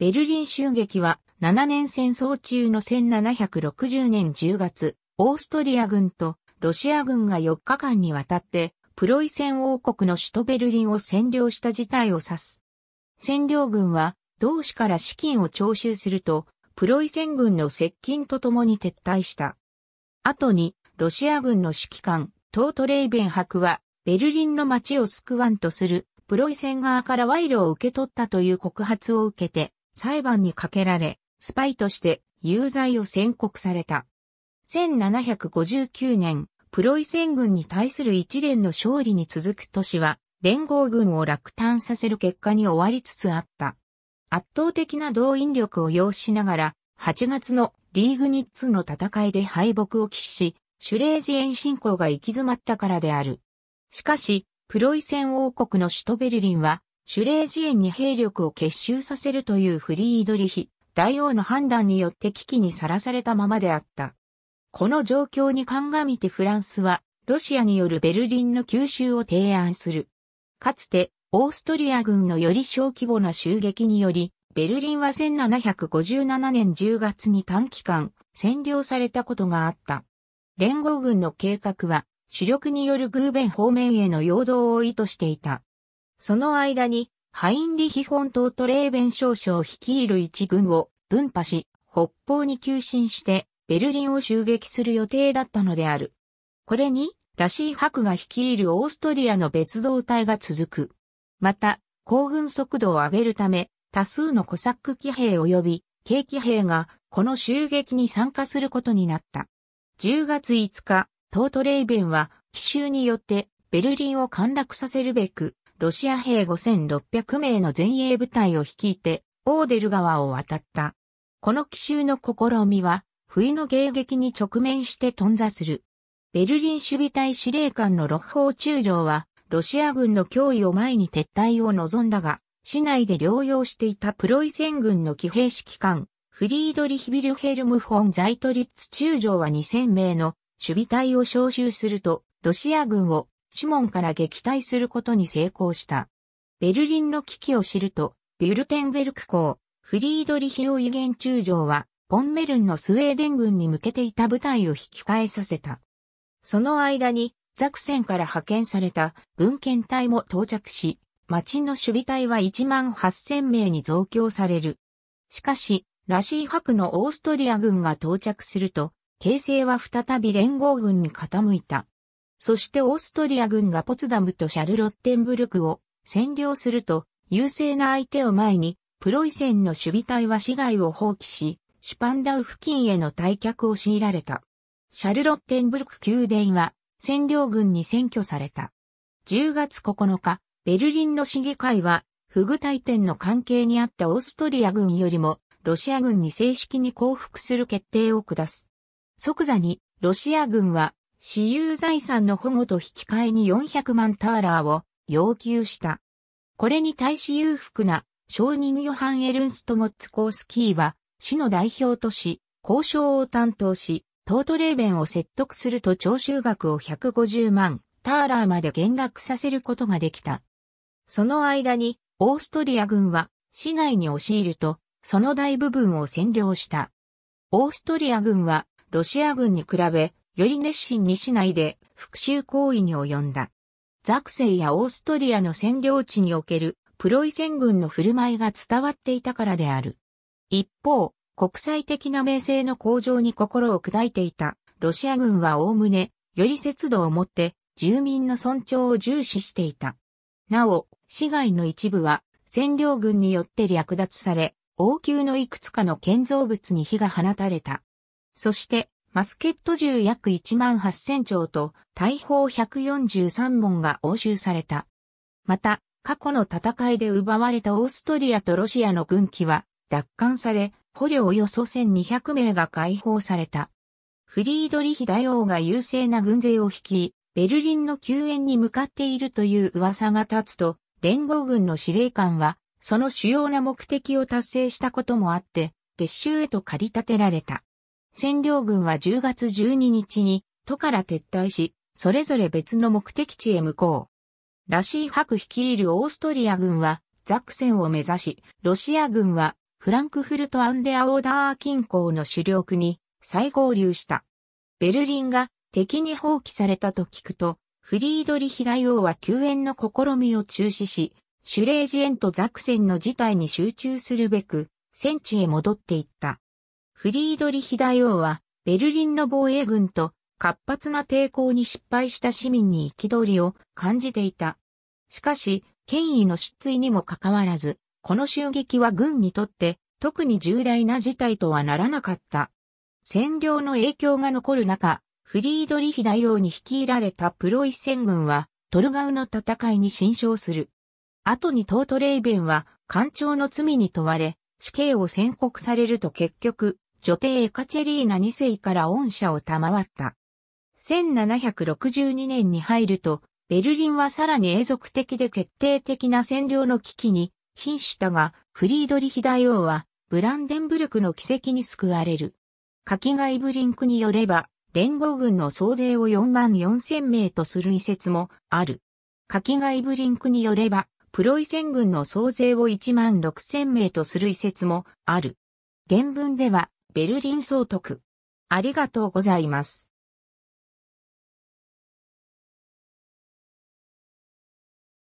ベルリン襲撃は7年戦争中の1760年10月、オーストリア軍とロシア軍が4日間にわたってプロイセン王国の首都ベルリンを占領した事態を指す。占領軍は同志から資金を徴収すると、プロイセン軍の接近とともに撤退した。後に、ロシア軍の指揮官、トートレイベン博は、ベルリンの街を救わんとする、プロイセン側から賄賂を受け取ったという告発を受けて、裁判にかけられ、スパイとして有罪を宣告された。1759年、プロイセン軍に対する一連の勝利に続く年は、連合軍を落胆させる結果に終わりつつあった。圧倒的な動員力を要しながら、8月のリーグニッツの戦いで敗北を喫し、シュレージエン侵攻が行き詰まったからである。しかし、プロイセン王国の首都ベルリンはシュレージエンに兵力を結集させるというフリードリヒ、大王の判断によって危機にさらされたままであった。この状況に鑑みてフランスは、ロシアによるベルリンの吸収を提案する。かつて、オーストリア軍のより小規模な襲撃により、ベルリンは1757年10月に短期間占領されたことがあった。連合軍の計画は主力によるグーベン方面への陽動を意図していた。その間に、ハインリヒ本島トレーベン少将率いる一軍を分派し、北方に急進して、ベルリンを襲撃する予定だったのである。これに、ラシーハクが率いるオーストリアの別動隊が続く。また、行軍速度を上げるため、多数のコサック騎兵及び、軽騎兵が、この襲撃に参加することになった。10月5日、トートレイベンは、奇襲によって、ベルリンを陥落させるべく、ロシア兵5600名の前衛部隊を率いて、オーデル川を渡った。この奇襲の試みは、冬の迎撃に直面して頓挫する。ベルリン守備隊司令官の六方中将は、ロシア軍の脅威を前に撤退を望んだが、市内で療養していたプロイセン軍の騎兵指揮官、フリードリヒ・ビルヘルム・フォン・ザイトリッツ中将は2000名の守備隊を招集すると、ロシア軍をシモンから撃退することに成功した。ベルリンの危機を知ると、ビュルテンベルク公、フリードリヒイゲン中将は、ポンメルンのスウェーデン軍に向けていた部隊を引き返させた。その間に、ザクセンから派遣された文献隊も到着し、町の守備隊は1万8000名に増強される。しかし、ラシー博のオーストリア軍が到着すると、形勢は再び連合軍に傾いた。そしてオーストリア軍がポツダムとシャルロッテンブルクを占領すると、優勢な相手を前に、プロイセンの守備隊は市街を放棄し、シュパンダウ付近への退却を強いられた。シャルロッテンブルク宮殿は占領軍に占拠された。10月9日、ベルリンの市議会は、フグ大典の関係にあったオーストリア軍よりも、ロシア軍に正式に降伏する決定を下す。即座に、ロシア軍は私有財産の保護と引き換えに400万ターラーを要求した。これに対し裕福な商人ヨハン・エルンスト・モッツ・コースキーは、市の代表とし、交渉を担当し、トートレーベンを説得すると徴収額を150万ターラーまで減額させることができた。その間に、オーストリア軍は市内に押し入ると、その大部分を占領した。オーストリア軍はロシア軍に比べより熱心に市内で復讐行為に及んだ。ザクセイやオーストリアの占領地におけるプロイセン軍の振る舞いが伝わっていたからである。一方、国際的な名声の向上に心を砕いていたロシア軍はおおむねより節度をもって住民の尊重を重視していた。なお、市街の一部は占領軍によって略奪され、王宮のいくつかの建造物に火が放たれた。そして、マスケット銃約1万8000丁と大砲143門が押収された。また、過去の戦いで奪われたオーストリアとロシアの軍機は奪還され、捕虜およそ1200名が解放された。フリードリヒ大王が優勢な軍勢を率い、ベルリンの救援に向かっているという噂が立つと、連合軍の司令官は、その主要な目的を達成したこともあって、撤収へと駆り立てられた。占領軍は10月12日に都から撤退し、それぞれ別の目的地へ向こう。ラシーク率いるオーストリア軍はザクセンを目指し、ロシア軍はフランクフルトアンデアオーダー近郊の主力に再合流した。ベルリンが敵に放棄されたと聞くと、フリードリヒ大王は救援の試みを中止し、シュレージエンとザクセンの事態に集中するべく、戦地へ戻っていった。フリードリヒ大王は、ベルリンの防衛軍と活発な抵抗に失敗した市民に憤りを感じていた。しかし、権威の失墜にもかかわらず、この襲撃は軍にとって特に重大な事態とはならなかった。占領の影響が残る中、フリードリヒ大王に率いられたプロイセン軍は、トルガウの戦いに侵傷する。後にトートレイベンは、艦長の罪に問われ、死刑を宣告されると結局、女帝エカチェリーナ2世から恩赦を賜った。1762年に入ると、ベルリンはさらに永続的で決定的な占領の危機に瀕したが、フリードリヒ大王は、ブランデンブルクの奇跡に救われる。カキガイブリンクによれば、連合軍の総勢を4万4千名とする遺説もある。カキガイブリンクによれば、プロイセン軍の総勢を1万6千名とする遺説もある。原文では、ベルリン総督。ありがとうございます。